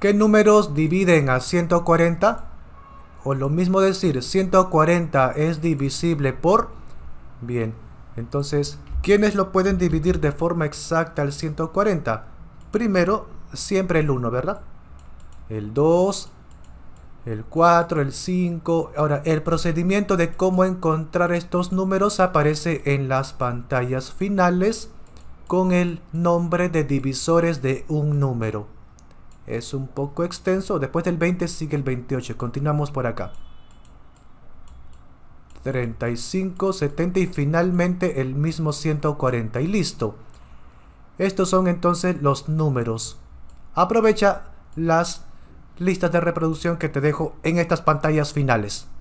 ¿Qué números dividen a 140? O lo mismo decir, 140 es divisible por... Bien, entonces, ¿quiénes lo pueden dividir de forma exacta al 140? Primero, siempre el 1, ¿verdad? El 2, el 4, el 5. Ahora, el procedimiento de cómo encontrar estos números aparece en las pantallas finales con el nombre de divisores de un número es un poco extenso. Después del 20 sigue el 28. Continuamos por acá. 35, 70 y finalmente el mismo 140. Y listo. Estos son entonces los números. Aprovecha las listas de reproducción que te dejo en estas pantallas finales.